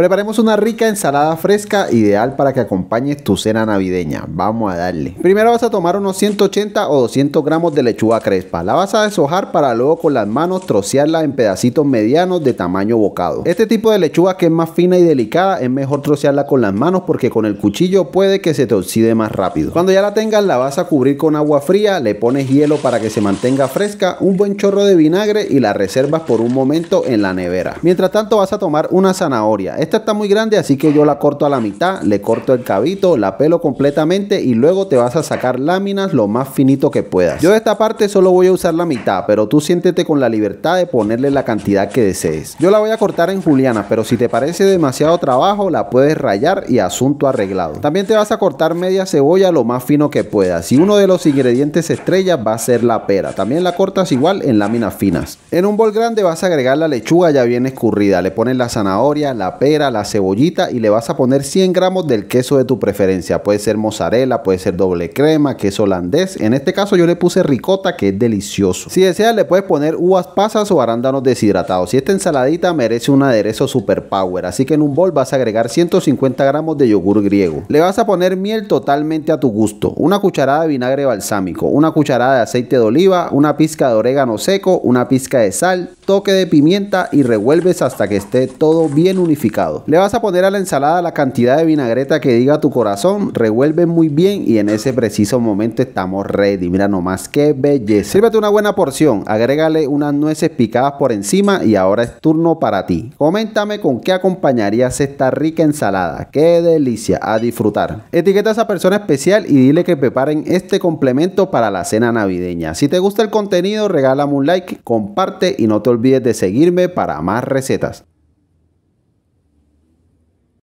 Preparemos una rica ensalada fresca ideal para que acompañes tu cena navideña. Vamos a darle. Primero vas a tomar unos 180 o 200 gramos de lechuga crespa. La vas a deshojar para luego con las manos trocearla en pedacitos medianos de tamaño bocado. Este tipo de lechuga que es más fina y delicada es mejor trocearla con las manos porque con el cuchillo puede que se te oxide más rápido. Cuando ya la tengas la vas a cubrir con agua fría, le pones hielo para que se mantenga fresca, un buen chorro de vinagre y la reservas por un momento en la nevera. Mientras tanto vas a tomar una zanahoria esta está muy grande, así que yo la corto a la mitad, le corto el cabito, la pelo completamente y luego te vas a sacar láminas lo más finito que puedas. Yo de esta parte solo voy a usar la mitad, pero tú siéntete con la libertad de ponerle la cantidad que desees. Yo la voy a cortar en juliana, pero si te parece demasiado trabajo, la puedes rayar y asunto arreglado. También te vas a cortar media cebolla lo más fino que puedas y uno de los ingredientes estrella va a ser la pera. También la cortas igual en láminas finas. En un bol grande vas a agregar la lechuga ya bien escurrida, le pones la zanahoria, la pera, era la cebollita y le vas a poner 100 gramos del queso de tu preferencia. Puede ser mozzarella, puede ser doble crema, queso holandés. En este caso yo le puse ricota que es delicioso. Si deseas le puedes poner uvas pasas o arándanos deshidratados. Si esta ensaladita merece un aderezo super power, así que en un bol vas a agregar 150 gramos de yogur griego. Le vas a poner miel totalmente a tu gusto, una cucharada de vinagre balsámico, una cucharada de aceite de oliva, una pizca de orégano seco, una pizca de sal, toque de pimienta y revuelves hasta que esté todo bien unificado. Le vas a poner a la ensalada la cantidad de vinagreta que diga tu corazón, revuelve muy bien y en ese preciso momento estamos ready. Mira nomás qué belleza. Sírvete una buena porción, agrégale unas nueces picadas por encima y ahora es turno para ti. Coméntame con qué acompañarías esta rica ensalada. Qué delicia, a disfrutar. Etiqueta a esa persona especial y dile que preparen este complemento para la cena navideña. Si te gusta el contenido, regálame un like, comparte y no te olvides olvides de seguirme para más recetas.